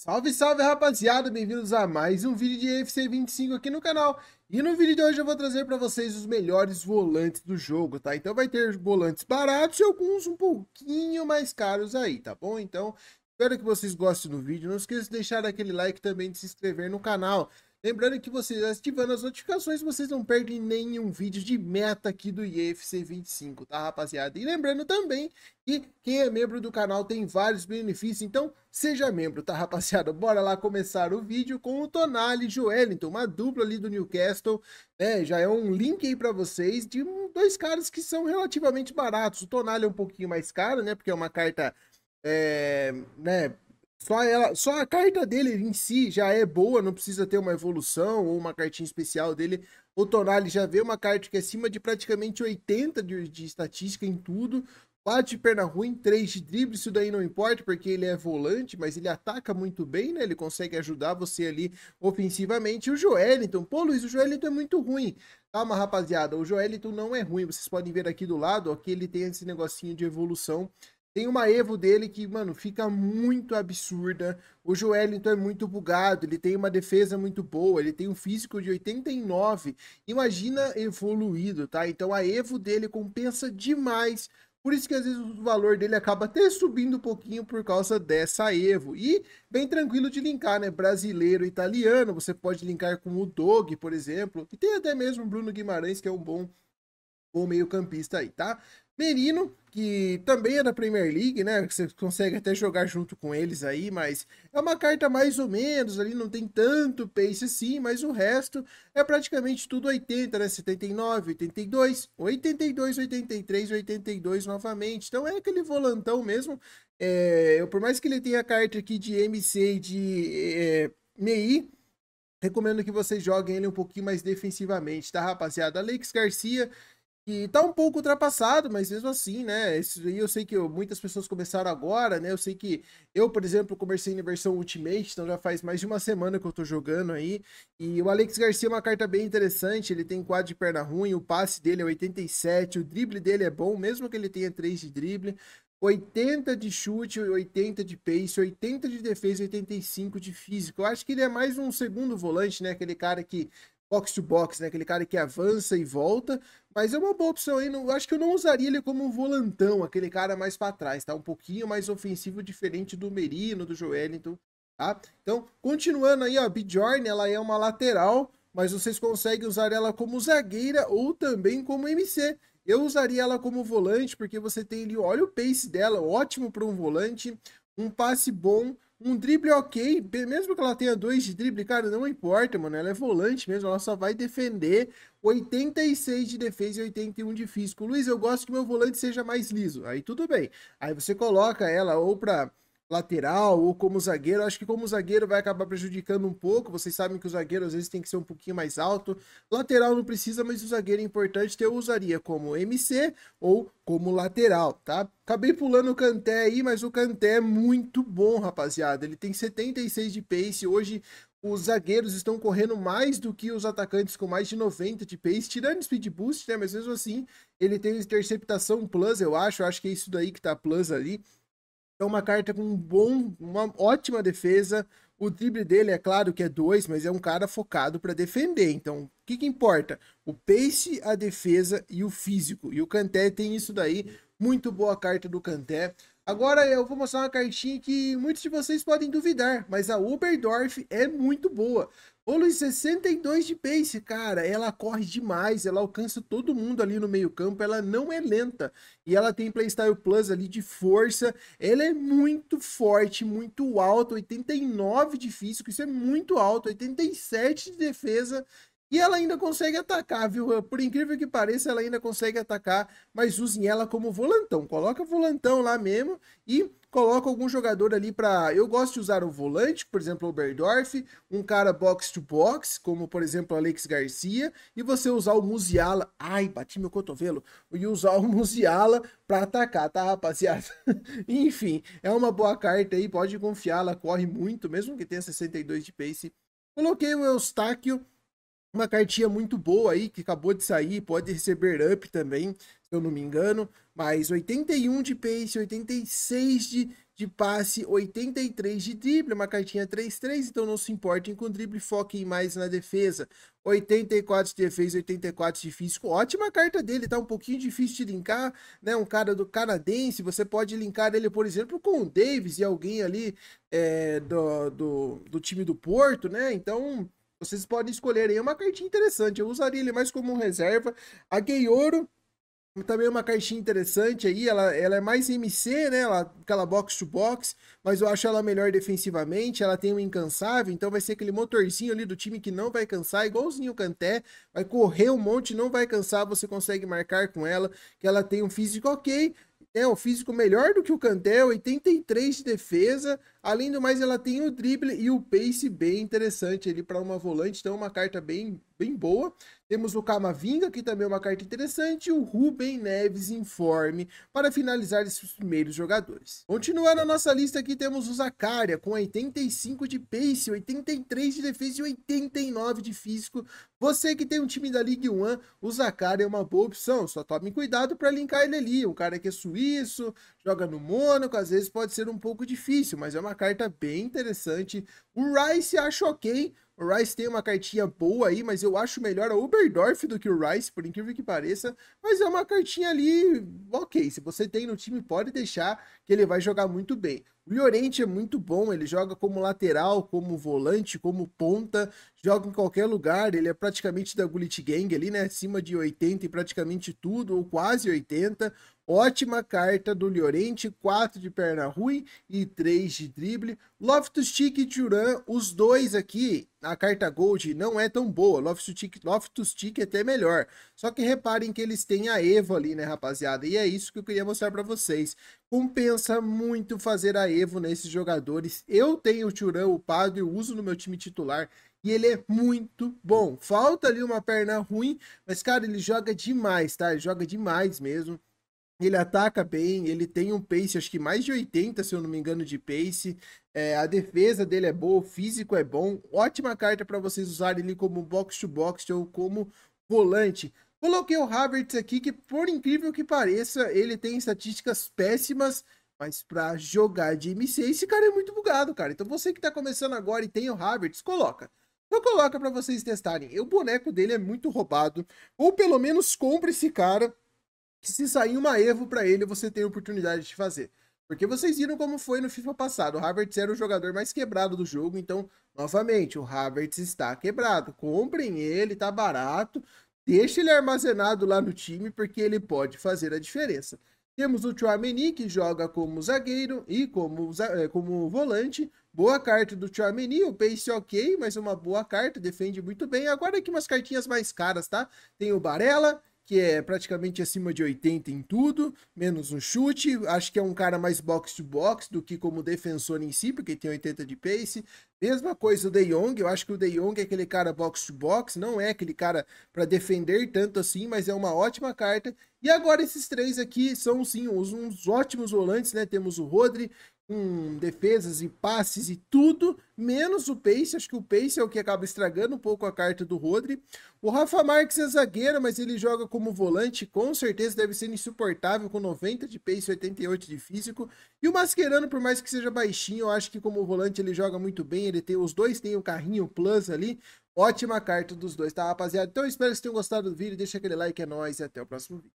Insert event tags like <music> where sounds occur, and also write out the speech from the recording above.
Salve, salve rapaziada, bem-vindos a mais um vídeo de UFC 25 aqui no canal. E no vídeo de hoje eu vou trazer para vocês os melhores volantes do jogo, tá? Então vai ter volantes baratos e alguns um pouquinho mais caros aí, tá bom? Então espero que vocês gostem do vídeo. Não esqueça de deixar aquele like também de se inscrever no canal. Lembrando que vocês ativando as notificações, vocês não perdem nenhum vídeo de meta aqui do IFC 25, tá rapaziada? E lembrando também que quem é membro do canal tem vários benefícios, então seja membro, tá rapaziada? Bora lá começar o vídeo com o Tonali e Wellington uma dupla ali do Newcastle, né? Já é um link aí para vocês de dois caras que são relativamente baratos. O Tonali é um pouquinho mais caro, né? Porque é uma carta, é, né? Só, ela, só a carta dele em si já é boa, não precisa ter uma evolução ou uma cartinha especial dele. O Tonali já vê uma carta que é acima de praticamente 80 de, de estatística em tudo. 4 de perna ruim, 3 de drible, isso daí não importa, porque ele é volante, mas ele ataca muito bem, né? Ele consegue ajudar você ali ofensivamente. E o Joeliton, pô, Luiz, o Joeliton é muito ruim. Calma, rapaziada, o Joeliton não é ruim. Vocês podem ver aqui do lado, ó, que ele tem esse negocinho de evolução tem uma Evo dele que, mano, fica muito absurda. O Joelinton é muito bugado, ele tem uma defesa muito boa, ele tem um físico de 89. Imagina evoluído, tá? Então a Evo dele compensa demais. Por isso que às vezes o valor dele acaba até subindo um pouquinho por causa dessa Evo. E bem tranquilo de linkar, né? Brasileiro, italiano, você pode linkar com o Dog, por exemplo. E tem até mesmo o Bruno Guimarães, que é um bom, bom meio-campista aí, tá? Merino, que também é da Premier League, né? Você consegue até jogar junto com eles aí, mas é uma carta mais ou menos, ali não tem tanto pace assim, mas o resto é praticamente tudo 80, né? 79, 82, 82, 83, 82 novamente. Então é aquele volantão mesmo. É, por mais que ele tenha a carta aqui de MC e de é, MEI, recomendo que vocês joguem ele um pouquinho mais defensivamente, tá, rapaziada? Alex Garcia que tá um pouco ultrapassado, mas mesmo assim, né? e eu sei que muitas pessoas começaram agora, né? Eu sei que eu, por exemplo, comecei na versão Ultimate, então já faz mais de uma semana que eu tô jogando aí. E o Alex Garcia é uma carta bem interessante, ele tem quadro de perna ruim, o passe dele é 87, o drible dele é bom, mesmo que ele tenha 3 de drible. 80 de chute, 80 de pace, 80 de defesa, 85 de físico. Eu acho que ele é mais um segundo volante, né? Aquele cara que box to box, né? Aquele cara que avança e volta, mas é uma boa opção aí. Não, acho que eu não usaria ele como um volantão, aquele cara mais para trás, tá? Um pouquinho mais ofensivo, diferente do Merino, do Joelinton, tá? Então, continuando aí, ó, Bjorn, ela é uma lateral, mas vocês conseguem usar ela como zagueira ou também como MC. Eu usaria ela como volante, porque você tem ali, olha o pace dela, ótimo para um volante, um passe bom, um drible é ok, mesmo que ela tenha dois de drible, cara, não importa, mano. Ela é volante mesmo, ela só vai defender. 86 de defesa e 81 de físico. Luiz, eu gosto que meu volante seja mais liso. Aí tudo bem. Aí você coloca ela ou pra lateral ou como zagueiro. Acho que como zagueiro vai acabar prejudicando um pouco. Vocês sabem que o zagueiro às vezes tem que ser um pouquinho mais alto. Lateral não precisa, mas o zagueiro é importante. eu usaria como MC ou como lateral, tá? Acabei pulando o Canté aí, mas o Canté é muito bom, rapaziada. Ele tem 76 de pace. Hoje os zagueiros estão correndo mais do que os atacantes com mais de 90 de pace, tirando speed boost, né? Mas mesmo assim, ele tem interceptação plus, eu acho. Eu acho que é isso daí que tá plus ali é uma carta com um bom, uma ótima defesa. O drible dele é claro que é dois, mas é um cara focado para defender. Então, o que, que importa? O pace, a defesa e o físico. E o Canté tem isso daí. Muito boa carta do Canté. Agora eu vou mostrar uma cartinha que muitos de vocês podem duvidar, mas a Uberdorf é muito boa. Bolo 62 de pace, cara, ela corre demais, ela alcança todo mundo ali no meio campo, ela não é lenta. E ela tem playstyle plus ali de força, ela é muito forte, muito alta, 89 de físico, isso é muito alto, 87 de defesa e ela ainda consegue atacar, viu? Por incrível que pareça, ela ainda consegue atacar, mas usem ela como volantão. Coloca volantão lá mesmo e coloca algum jogador ali para. Eu gosto de usar o volante, por exemplo, o Oberdorf, um cara box to box, como por exemplo o Alex Garcia, e você usar o Musiala. Ai, bati meu cotovelo. E usar o Musiala para atacar, tá, rapaziada? <laughs> Enfim, é uma boa carta aí, pode confiar, ela corre muito, mesmo que tenha 62 de pace. Coloquei o Eustáquio uma cartinha muito boa aí, que acabou de sair, pode receber up também, se eu não me engano. Mas 81 de pace, 86 de, de passe, 83 de drible, uma cartinha 3-3, então não se importem com o drible, foquem mais na defesa. 84 de defesa, 84 de físico. Ótima carta dele, tá um pouquinho difícil de linkar, né? Um cara do canadense, você pode linkar ele, por exemplo, com o Davis e alguém ali é, do, do, do time do Porto, né? Então vocês podem escolher aí uma cartinha interessante. Eu usaria ele mais como reserva. A Gayoro também é uma caixinha interessante aí, ela, ela é mais MC, né? Ela, aquela box to box, mas eu acho ela melhor defensivamente, ela tem um incansável, então vai ser aquele motorzinho ali do time que não vai cansar, igualzinho o Canté, vai correr um monte, não vai cansar, você consegue marcar com ela, que ela tem um físico ok, é um físico melhor do que o Canté, 83 de defesa, Além do mais, ela tem o drible e o pace bem interessante ali para uma volante, então é uma carta bem, bem boa. Temos o Camavinga, que também é uma carta interessante, e o Ruben Neves informe para finalizar esses primeiros jogadores. Continuando a nossa lista aqui, temos o Zacaria com 85 de pace, 83 de defesa e 89 de físico. Você que tem um time da League 1, o Zacaria é uma boa opção, só tome cuidado para linkar ele ali. Um cara que é suíço, joga no Mônaco, às vezes pode ser um pouco difícil, mas é uma carta bem interessante. O Rice acho ok. O Rice tem uma cartinha boa aí, mas eu acho melhor a Oberdorf do que o Rice, por incrível que pareça. Mas é uma cartinha ali, ok. Se você tem no time, pode deixar que ele vai jogar muito bem. O Llorente é muito bom, ele joga como lateral, como volante, como ponta, joga em qualquer lugar, ele é praticamente da Gullit Gang ali, né? Acima de 80 e praticamente tudo, ou quase 80. Ótima carta do Llorente, 4 de perna ruim e 3 de drible. Loftus-Cheek e Turan, os dois aqui, a carta Gold não é tão boa. Loftus-Cheek Loftus é até melhor. Só que reparem que eles têm a Evo ali, né, rapaziada? E é isso que eu queria mostrar para vocês. Compensa muito fazer a Evo nesses jogadores. Eu tenho o Turan Padre, eu uso no meu time titular. E ele é muito bom. Falta ali uma perna ruim, mas, cara, ele joga demais, tá? Ele joga demais mesmo. Ele ataca bem, ele tem um pace, acho que mais de 80, se eu não me engano, de pace. É, a defesa dele é boa, o físico é bom. Ótima carta para vocês usarem ele como box-to-box -box, ou como volante. Coloquei o Havertz aqui, que por incrível que pareça, ele tem estatísticas péssimas, mas para jogar de MC, esse cara é muito bugado, cara. Então você que tá começando agora e tem o Havertz, coloca. eu coloca para vocês testarem. O boneco dele é muito roubado, ou pelo menos compre esse cara, que se sair uma Evo para ele, você tem a oportunidade de fazer. Porque vocês viram como foi no FIFA passado. O Havertz era o jogador mais quebrado do jogo, então, novamente, o Havertz está quebrado. Comprem ele, tá barato. Deixa ele armazenado lá no time, porque ele pode fazer a diferença. Temos o Chouameni, que joga como zagueiro e como, é, como volante. Boa carta do Chouameni, o pace ok, mas uma boa carta, defende muito bem. Agora aqui umas cartinhas mais caras, tá? Tem o Barella, que é praticamente acima de 80 em tudo, menos no chute. Acho que é um cara mais box-to-box do que como defensor em si, porque tem 80 de pace. Mesma coisa o De Jong, eu acho que o De Jong é aquele cara box-to-box, -box, não é aquele cara para defender tanto assim, mas é uma ótima carta. E agora esses três aqui são sim uns, uns ótimos volantes, né? Temos o Rodri, com defesas e passes e tudo, menos o Pace. Acho que o Pace é o que acaba estragando um pouco a carta do Rodri. O Rafa Marques é zagueiro, mas ele joga como volante, com certeza deve ser insuportável, com 90 de Pace e 88 de físico. E o Mascherano, por mais que seja baixinho, eu acho que como volante ele joga muito bem. Ele tem Os dois têm o carrinho plus ali. Ótima carta dos dois, tá, rapaziada? Então eu espero que vocês tenham gostado do vídeo. Deixa aquele like, é nóis e até o próximo vídeo.